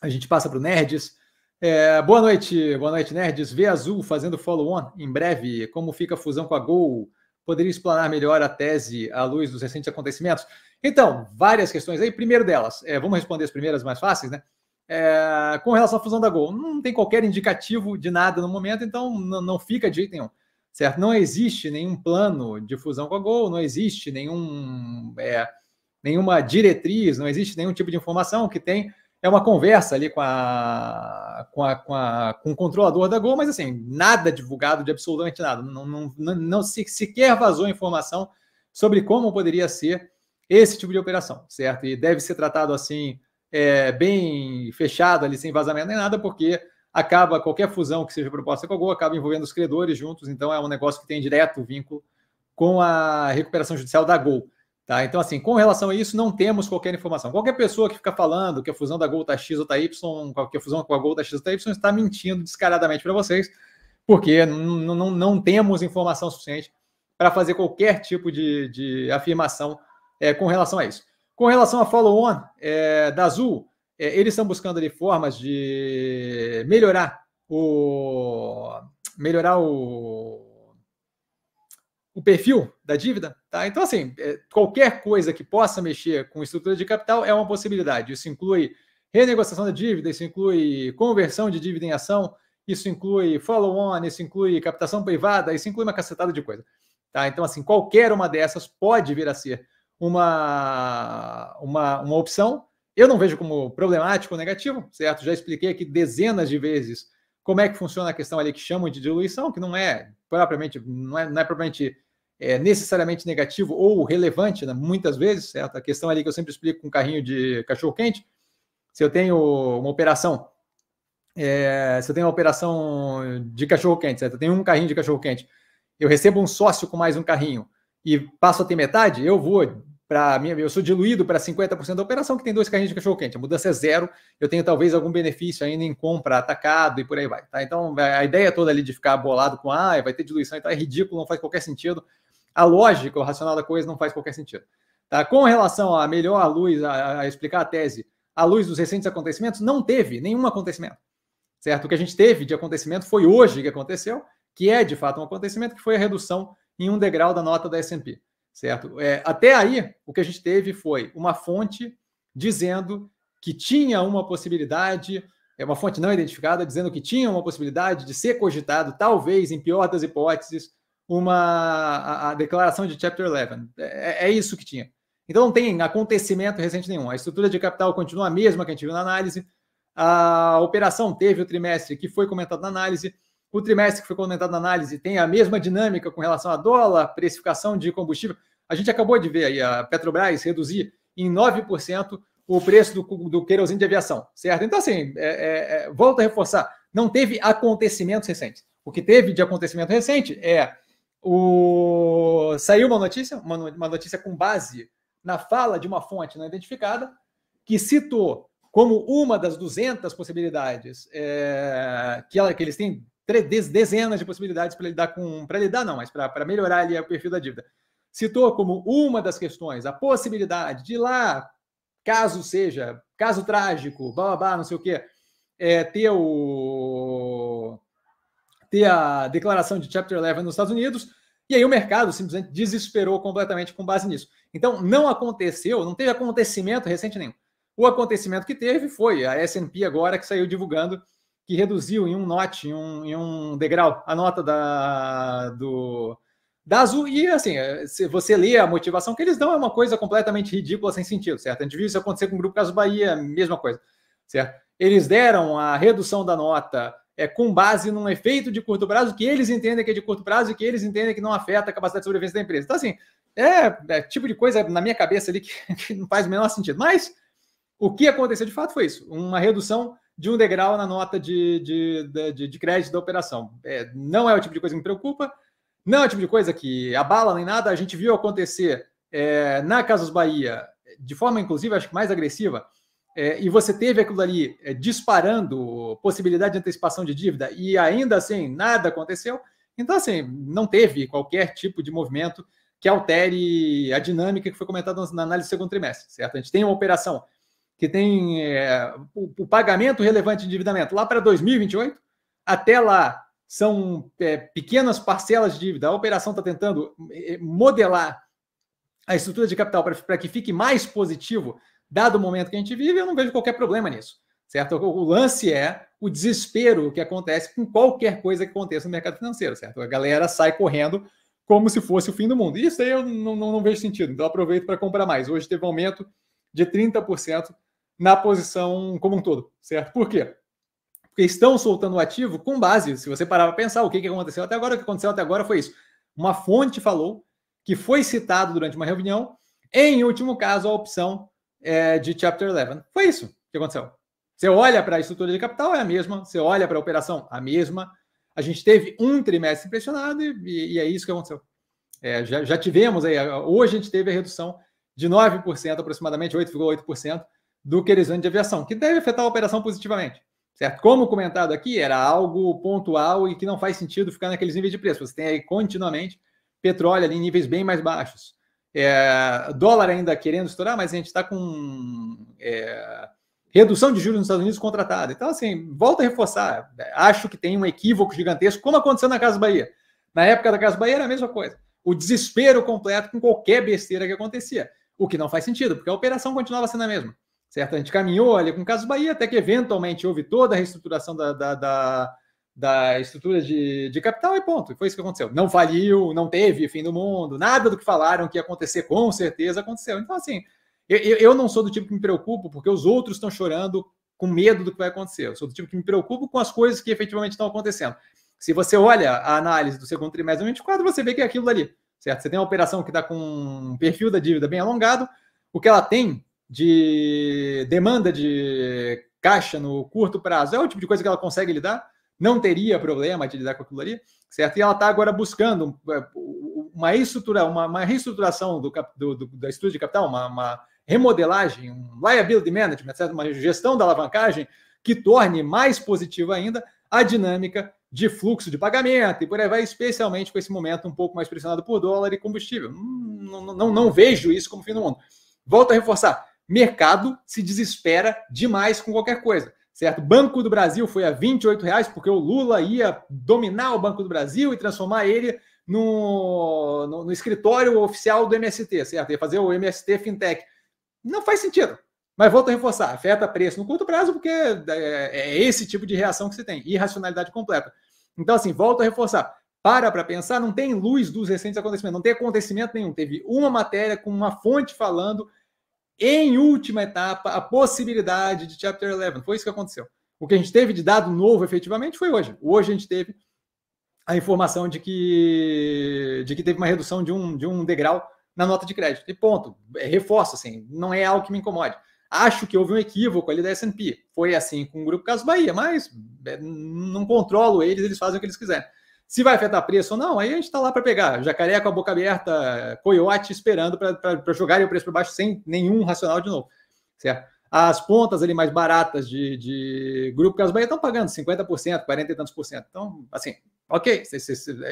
A gente passa para o Nerds. É, boa noite, boa noite, Nerds. V Azul fazendo follow-on em breve. Como fica a fusão com a Gol? Poderia explanar melhor a tese à luz dos recentes acontecimentos? Então, várias questões aí. Primeiro delas, é, vamos responder as primeiras mais fáceis, né? É, com relação à fusão da Gol, não tem qualquer indicativo de nada no momento, então não, não fica de jeito nenhum certo? Não existe nenhum plano de fusão com a Gol, não existe nenhum, é, nenhuma diretriz, não existe nenhum tipo de informação que tem é uma conversa ali com, a, com, a, com, a, com o controlador da Gol, mas assim, nada divulgado de absolutamente nada. Não, não, não, não se, sequer vazou informação sobre como poderia ser esse tipo de operação, certo? E deve ser tratado assim, é, bem fechado ali, sem vazamento nem nada, porque acaba qualquer fusão que seja proposta com a Gol, acaba envolvendo os credores juntos, então é um negócio que tem direto vínculo com a recuperação judicial da Gol. Tá? Então, assim, com relação a isso, não temos qualquer informação. Qualquer pessoa que fica falando que a fusão da Gol tá X ou tá Y, que a fusão com a Gol tá X ou tá Y, está mentindo descaradamente para vocês, porque não, não, não temos informação suficiente para fazer qualquer tipo de, de afirmação é, com relação a isso. Com relação a follow-on é, da Azul, é, eles estão buscando ali formas de melhorar o melhorar o o perfil da dívida. Tá? Então, assim, é, qualquer coisa que possa mexer com estrutura de capital é uma possibilidade. Isso inclui renegociação da dívida, isso inclui conversão de dívida em ação, isso inclui follow-on, isso inclui captação privada, isso inclui uma cacetada de coisa. Tá? Então, assim, qualquer uma dessas pode vir a ser uma, uma, uma opção. Eu não vejo como problemático ou negativo, certo? Já expliquei aqui dezenas de vezes como é que funciona a questão ali que chamam de diluição, que não é propriamente, não é, não é propriamente é, necessariamente negativo ou relevante, né? muitas vezes, certo? A questão ali que eu sempre explico com um carrinho de cachorro quente, se eu tenho uma operação, é, se eu tenho uma operação de cachorro quente, certo? Eu tenho um carrinho de cachorro quente, eu recebo um sócio com mais um carrinho e passo a ter metade, eu vou para minha, eu sou diluído para 50% da operação que tem dois carrinhos de cachorro quente. A mudança é zero, eu tenho talvez algum benefício ainda em compra atacado e por aí vai. Tá? Então a ideia toda ali de ficar bolado com ah, vai ter diluição e então tal é ridículo, não faz qualquer sentido a lógica, o racional da coisa não faz qualquer sentido. Tá? Com relação a melhor luz, a, a explicar a tese, à luz dos recentes acontecimentos, não teve nenhum acontecimento. Certo? O que a gente teve de acontecimento foi hoje que aconteceu, que é de fato um acontecimento, que foi a redução em um degrau da nota da S&P. Certo? É, até aí, o que a gente teve foi uma fonte dizendo que tinha uma possibilidade, é uma fonte não identificada, dizendo que tinha uma possibilidade de ser cogitado, talvez, em pior das hipóteses, uma a, a declaração de Chapter 11. É, é, é, isso que tinha. Então não tem acontecimento recente nenhum. A estrutura de capital continua a mesma que a gente viu na análise. A operação teve o trimestre que foi comentado na análise. O trimestre que foi comentado na análise tem a mesma dinâmica com relação a dólar, precificação de combustível. A gente acabou de ver aí a Petrobras reduzir em 9% o preço do, do querosene de aviação, certo? Então, assim, é, é, é, volto a reforçar, não teve acontecimentos recentes. O que teve de acontecimento recente é o... Saiu uma notícia, uma notícia com base na fala de uma fonte não identificada, que citou como uma das 200 possibilidades é, que, ela, que eles têm dezenas de possibilidades para lidar com. Para lidar, não, mas para melhorar ali o perfil da dívida. Citou como uma das questões a possibilidade de lá, caso seja, caso trágico, blá blá blá, não sei o quê, é, ter o ter a declaração de Chapter 11 nos Estados Unidos, e aí o mercado simplesmente desesperou completamente com base nisso. Então, não aconteceu, não teve acontecimento recente nenhum. O acontecimento que teve foi a S&P agora que saiu divulgando que reduziu em um note, em um, em um degrau, a nota da, do, da Azul. E, assim, se você lê a motivação que eles dão, é uma coisa completamente ridícula, sem sentido, certo? A gente viu isso acontecer com o Grupo Caso Bahia, mesma coisa, certo? Eles deram a redução da nota é, com base num efeito de curto prazo que eles entendem que é de curto prazo e que eles entendem que não afeta a capacidade de sobrevivência da empresa. Então, assim, é, é tipo de coisa na minha cabeça ali que, que, não faz o menor sentido. Mas o que aconteceu de fato foi isso: uma redução de um degrau na nota de, de, de, de crédito da operação. É, não é o tipo de coisa que me preocupa, não é o tipo de coisa que abala nem nada. A gente viu acontecer é, na Casas Bahia, de forma inclusive, acho que mais agressiva, é, e você teve aquilo ali é, disparando possibilidade de antecipação de dívida e ainda assim nada aconteceu, então assim, não teve qualquer tipo de movimento que altere a dinâmica que foi comentada na análise do segundo trimestre, certo? A gente tem uma operação que tem é, o, o, pagamento relevante de endividamento lá para 2028, até lá são é, pequenas parcelas de dívida. A operação está tentando é, modelar a estrutura de capital para que fique mais positivo dado o momento que a gente vive, eu não vejo qualquer problema nisso, certo? O lance é o desespero que acontece com qualquer coisa que aconteça no mercado financeiro, certo? A galera sai correndo como se fosse o fim do mundo. E isso aí eu não, não, não vejo sentido, então aproveito para comprar mais. Hoje teve um aumento de 30% na posição como um todo, certo? Por quê? Porque estão soltando o ativo com base, se você parar para pensar, o que, que aconteceu até agora, o que aconteceu até agora foi isso. Uma fonte falou que foi citado durante uma reunião, em último caso, a opção é, de Chapter 11. Foi isso que aconteceu. Você olha para a estrutura de capital, é a mesma. Você olha para a operação, a mesma. A gente teve um trimestre impressionado e, e é isso que aconteceu. É, já, já, tivemos aí, hoje a gente teve a redução de 9%, aproximadamente 8,8% do querizante de aviação, que deve afetar a operação positivamente. Certo? Como comentado aqui, era algo pontual e que não faz sentido ficar naqueles níveis de preço. Você tem aí continuamente petróleo ali em níveis bem mais baixos. É, dólar ainda querendo estourar, mas a gente está com é, redução de juros nos Estados Unidos contratada. Então, assim, volta a reforçar. Acho que tem um equívoco gigantesco, como aconteceu na Casa Bahia. Na época da Casa Bahia era a mesma coisa. O desespero completo com qualquer besteira que acontecia. O que não faz sentido, porque a operação continuava sendo a mesma. Certo? A gente caminhou ali com o Casa Bahia, até que eventualmente houve toda a reestruturação da, da, da da estrutura de, de capital e ponto. Foi isso que aconteceu. Não faliu, não teve fim do mundo, nada do que falaram que ia acontecer, com certeza aconteceu. Então, assim, eu, eu não sou do tipo que me preocupo porque os outros estão chorando com medo do que vai acontecer. Eu sou do tipo que me preocupo com as coisas que efetivamente estão acontecendo. Se você olha a análise do segundo trimestre de 2024, você vê que é aquilo ali, certo? Você tem uma operação que está com um perfil da dívida bem alongado, o que ela tem de demanda de caixa no curto prazo é o tipo de coisa que ela consegue lidar não teria problema de lidar com aquilo ali, certo? E ela está agora buscando é, uma, estrutura, uma, uma reestruturação do, do, do, da estrutura de capital, uma, uma remodelagem, um liability management, certo? uma gestão da alavancagem que torne mais positiva ainda a dinâmica de fluxo de pagamento e por aí vai, especialmente com esse momento um pouco mais pressionado por dólar e combustível. Hum, não, não, não, não vejo isso como fim do mundo. Volto a reforçar: mercado se desespera demais com qualquer coisa certo? Banco do Brasil foi a 28 reais porque o Lula ia dominar o Banco do Brasil e transformar ele no, no, no escritório oficial do MST, certo? Ia fazer o MST Fintech. Não faz sentido. Mas volto a reforçar, afeta preço no curto prazo porque é, é esse tipo de reação que se tem, irracionalidade completa. Então, assim, volto a reforçar. Para para pensar, não tem luz dos recentes acontecimentos, não tem acontecimento nenhum. Teve uma matéria com uma fonte falando em última etapa, a possibilidade de Chapter 11. Foi isso que aconteceu. O que a gente teve de dado novo, efetivamente, foi hoje. Hoje a gente teve a informação de que, de que teve uma redução de um, de um degrau na nota de crédito. E ponto. É reforço, assim, não é algo que me incomode. Acho que houve um equívoco ali da S&P. Foi assim com o Grupo Caso Bahia, mas é, não controlo eles, eles fazem o que eles quiserem. Se vai afetar preço ou não, aí a gente está lá para pegar. Jacaré com a boca aberta, coiote esperando para jogar o preço para baixo sem nenhum racional de novo. Certo? As pontas ali mais baratas de, de Grupo Casas Bahia estão pagando 50%, 40 e tantos por cento. Então, assim, ok,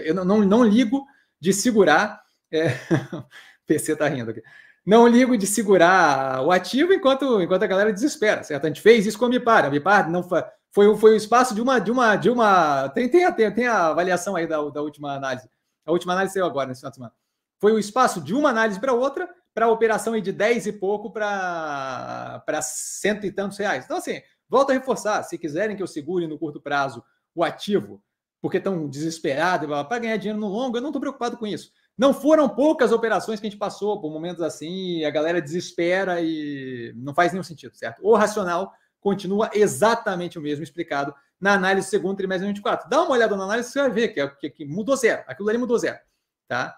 eu não, não, não ligo de segurar. É... PC está rindo aqui não ligo de segurar o ativo enquanto, enquanto a galera desespera, certo? A gente fez isso com a Bipar. A Bipar não fa foi, foi o espaço de uma. De uma, de uma tem, tem, a, tem, tem a avaliação aí da, da última análise. A última análise saiu agora, nesse final de semana. Foi o espaço de uma análise para outra, para a operação aí de 10 e pouco para cento e tantos reais. Então, assim, volta a reforçar. Se quiserem que eu segure no curto prazo o ativo, porque estão desesperados para ganhar dinheiro no longo, eu não estou preocupado com isso. Não foram poucas operações que a gente passou por momentos assim, a galera desespera e não faz nenhum sentido, certo? ou racional continua exatamente o mesmo explicado na análise do segundo trimestre de 24. Dá uma olhada na análise, você vai ver que, é que, que mudou zero. Aquilo ali mudou zero, tá?